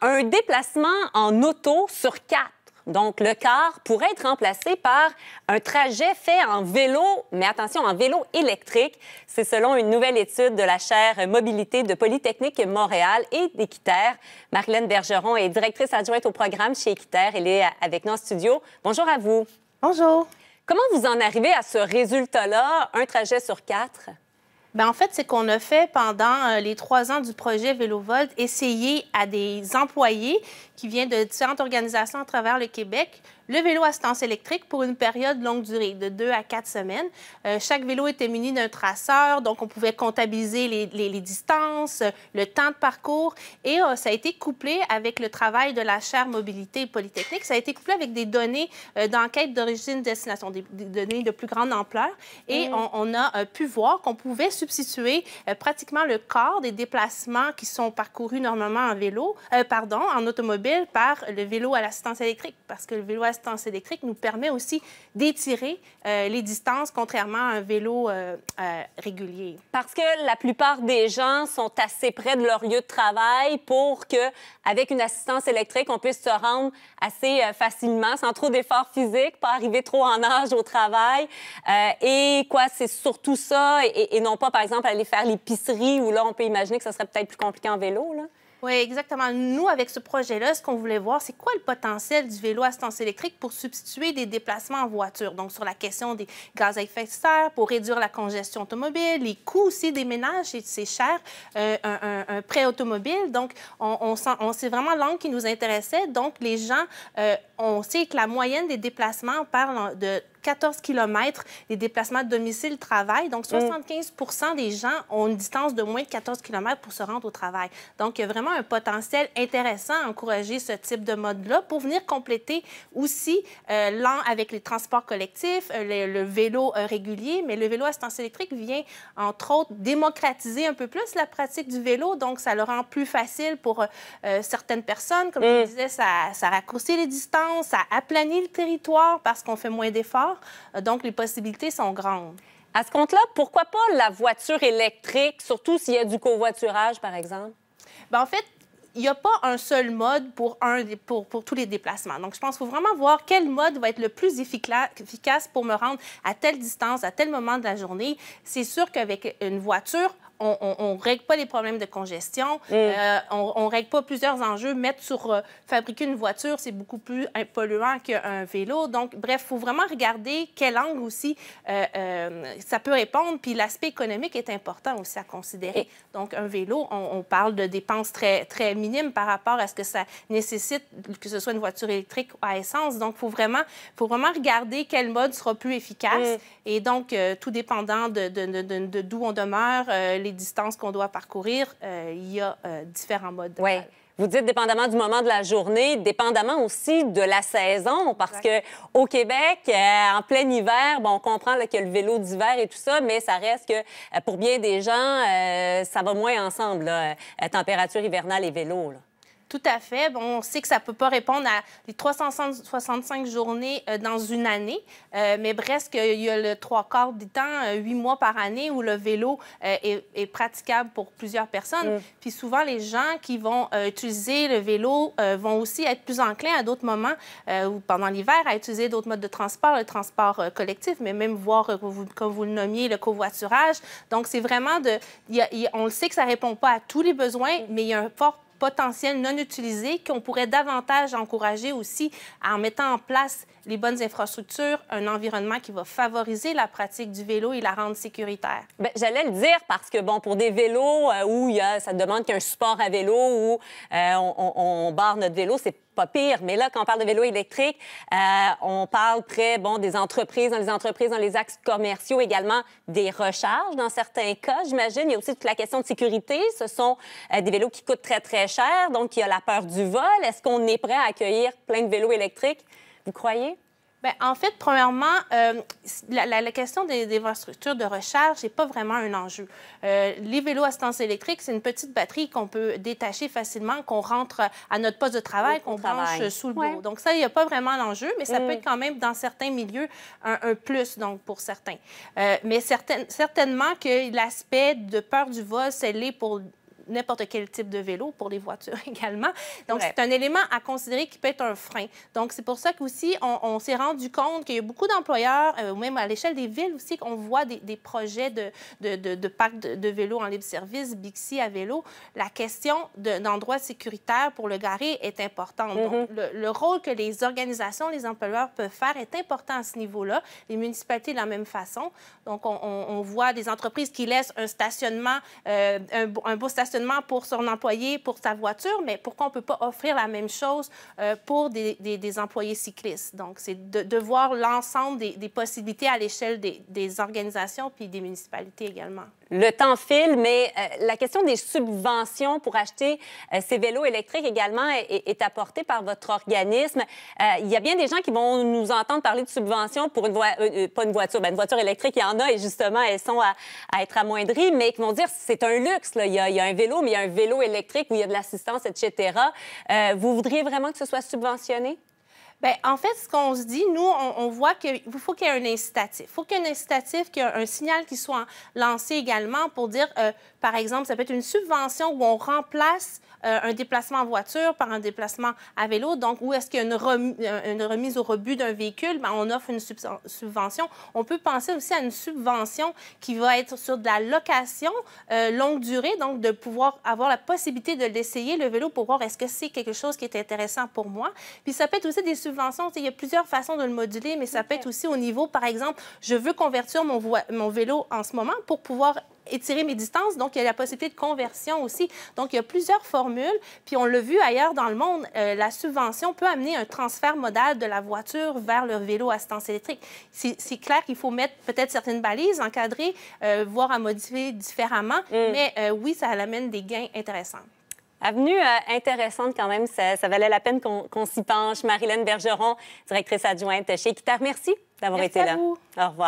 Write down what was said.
un déplacement en auto sur quatre. Donc, le car pourrait être remplacé par un trajet fait en vélo, mais attention, en vélo électrique. C'est selon une nouvelle étude de la chaire Mobilité de Polytechnique Montréal et d'Équiterre. Marlène Bergeron est directrice adjointe au programme chez Équiterre. Elle est avec nous en studio. Bonjour à vous. Bonjour. Comment vous en arrivez à ce résultat-là, un trajet sur quatre? Ben, en fait, c'est qu'on a fait pendant euh, les trois ans du projet VéloVolt essayer à des employés qui viennent de différentes organisations à travers le Québec le vélo à assistance électrique pour une période longue durée de deux à quatre semaines. Euh, chaque vélo était muni d'un traceur, donc on pouvait comptabiliser les, distances, le temps de parcours. Et euh, ça a été couplé avec le travail de la chaire mobilité polytechnique. Ça a été couplé avec des données euh, d'enquête d'origine destination, des, données de plus grande ampleur. Et mm. on, on, a pu voir qu'on pouvait substituer pratiquement le corps des déplacements qui sont parcourus normalement en vélo, pardon, en automobile par le vélo à l'assistance électrique, parce que le vélo à L'assistance électrique nous permet aussi d'étirer euh, les distances, contrairement à un vélo euh, euh, régulier. Parce que la plupart des gens sont assez près de leur lieu de travail pour que, avec une assistance électrique, on puisse se rendre assez facilement, sans trop d'efforts physiques, pas arriver trop en âge au travail. et quoi, c'est surtout ça, et, et non pas, par exemple, aller faire l'épicerie où là, on peut imaginer que ce serait peut-être plus compliqué en vélo. Là. Oui, exactement. Nous, avec ce projet-là, ce qu'on voulait voir, c'est quoi le potentiel du vélo à assistance électrique pour substituer des déplacements en voiture. Donc, sur la question des gaz à effet de serre, pour réduire la congestion automobile, les coûts aussi des ménages, c'est cher, euh, un, prêt automobile. Donc, on, on c'est vraiment l'angle qui nous intéressait. Donc, les gens, euh, on sait que la moyenne des déplacements, parle de 14 km les déplacements de domicile, travail. Donc, 75 mm. des gens ont une distance de moins de 14 km pour se rendre au travail. Donc, il y a vraiment un potentiel intéressant à encourager ce type de mode-là pour venir compléter aussi euh, l'an avec les transports collectifs, euh, le, vélo euh, régulier. Mais le vélo à assistance électrique vient, entre autres, démocratiser un peu plus la pratique du vélo. Donc, ça le rend plus facile pour euh, certaines personnes. Comme je mm. disais, ça, ça raccourcit les distances, ça aplanit le territoire parce qu'on fait moins d'efforts. Euh, donc, les possibilités sont grandes. À ce compte-là, pourquoi pas la voiture électrique, surtout s'il y a du covoiturage, par exemple? Bien, en fait, il n'y a pas un seul mode pour, un, pour, pour tous les déplacements. Donc, je pense qu'il faut vraiment voir quel mode va être le plus efficace pour me rendre à telle distance, à tel moment de la journée. C'est sûr qu'avec une voiture, on ne règle pas les problèmes de congestion, mm. euh, on ne règle pas plusieurs enjeux. Mettre sur euh, fabriquer une voiture, c'est beaucoup plus hein, polluant qu'un vélo. Donc, bref, il faut vraiment regarder quel angle aussi euh, ça peut répondre. Puis l'aspect économique est important aussi à considérer. Donc, un vélo, on, parle de dépenses très, très minimes par rapport à ce que ça nécessite, que ce soit une voiture électrique ou à essence. Donc, il faut vraiment, faut vraiment regarder quel mode sera plus efficace. Mm. Et donc, tout dépendant de, d'où on demeure, les distances qu'on doit parcourir, euh, il y a euh, différents modes. De Vous dites dépendamment du moment de la journée, dépendamment aussi de la saison, parce qu'au que au Québec, euh, en plein hiver, on comprend y a le vélo d'hiver et tout ça, mais ça reste que pour bien des gens, ça va moins ensemble, la température hivernale et vélo. Tout à fait. Bon, on sait que ça ne peut pas répondre à les 365 journées euh, dans une année, euh, mais presque il y a le trois quarts du temps, euh, huit mois par année, où le vélo est, praticable pour plusieurs personnes. Mm. Puis souvent, les gens qui vont utiliser le vélo vont aussi être plus enclins à d'autres moments ou pendant l'hiver à utiliser d'autres modes de transport, le transport collectif, mais même voir, comme vous le nommiez, le covoiturage. Donc, c'est vraiment de... on le sait que ça ne répond pas à tous les besoins, mm. mais il y a un fort potentiel non utilisé qu'on pourrait davantage encourager aussi en mettant en place les bonnes infrastructures, un environnement qui va favoriser la pratique du vélo et la rendre sécuritaire. Ben, j'allais le dire parce que, bon, pour des vélos euh, où il y a, ça demande qu'il y un support à vélo, où euh, on, on barre notre vélo, c'est pas pire. Mais là, quand on parle de vélos électriques, euh, on parle très, bon, des entreprises, dans les entreprises, dans les axes commerciaux également, des recharges dans certains cas, j'imagine. Il y a aussi toute la question de sécurité. Ce sont euh, des vélos qui coûtent très, très cher. Donc, il y a la peur du vol. Est-ce qu'on est prêt à accueillir plein de vélos électriques? Vous croyez? Ben, en fait, premièrement, euh, la, question des, infrastructures de recharge n'est pas vraiment un enjeu. Euh, les vélos à assistance électrique, c'est une petite batterie qu'on peut détacher facilement, qu'on rentre à notre poste de travail, qu'on branche sous le dos. Donc ça, il n'y a pas vraiment l'enjeu, mais ça mm. peut être quand même dans certains milieux un, plus, donc pour certains. Euh, mais certainement que l'aspect de peur du vol, c'est l'est pour n'importe quel type de vélo, pour les voitures également. Donc, c'est un élément à considérer qui peut être un frein. Donc, c'est pour ça qu'aussi, on, on s'est rendu compte qu'il y a beaucoup d'employeurs, euh, même à l'échelle des villes aussi, qu'on voit des, projets de, de, de, de parcs de, vélos en libre-service, Bixi à vélo. La question d'endroits sécuritaires pour le garer est importante. Donc, mm-hmm. le, rôle que les organisations, les employeurs peuvent faire est important à ce niveau-là. Les municipalités, de la même façon. Donc, on, voit des entreprises qui laissent un stationnement, euh, un, un beau stationnement pour son employé, pour sa voiture, mais pourquoi on ne peut pas offrir la même chose euh, pour des, employés cyclistes? Donc, c'est de, voir l'ensemble des, possibilités à l'échelle des, organisations puis des municipalités également. Le temps file, mais euh, la question des subventions pour acheter euh, ces vélos électriques également est, apportée par votre organisme. Euh, il y a bien des gens qui vont nous entendre parler de subventions pour une voiture, pas une voiture, ben, une voiture électrique, il y en a et justement, elles sont à, être amoindries, mais qui vont dire c'est un luxe, Il, y il, y a, un vélo, mais il y a un vélo électrique où il y a de l'assistance, etc. vous voudriez vraiment que ce soit subventionné? Ben, en fait, ce qu'on se dit, nous, on, voit qu'il faut qu'il y ait un incitatif. il faut qu'il y ait un incitatif, qu'il y ait un signal qui soit lancé également pour dire, euh, par exemple, ça peut être une subvention où on remplace euh, un déplacement en voiture par un déplacement à vélo. Donc, où est-ce qu'il y a une, euh, remise au rebut d'un véhicule? Ben, on offre une subvention. On peut penser aussi à une subvention qui va être sur de la location euh, longue durée, donc de pouvoir avoir la possibilité de l'essayer, le vélo, pour voir est-ce que c'est quelque chose qui est intéressant pour moi. Puis ça peut être aussi des subventions. Il y a plusieurs façons de le moduler, mais ça peut être aussi au niveau, par exemple, je veux convertir mon, mon vélo en ce moment pour pouvoir étirer mes distances. Donc, il y a la possibilité de conversion aussi. Donc, il y a plusieurs formules. Puis, on l'a vu ailleurs dans le monde, euh, la subvention peut amener un transfert modal de la voiture vers le vélo à assistance électrique. C'est clair qu'il faut mettre peut-être certaines balises, encadrer, euh, voir voire à modifier différemment. Mm. Mais euh, oui, ça amène des gains intéressants. Avenue intéressante quand même, ça, valait la peine qu'on s'y penche. Marilyn Bergeron, directrice adjointe chez Guitare, merci d'avoir été à là. Vous. Au revoir.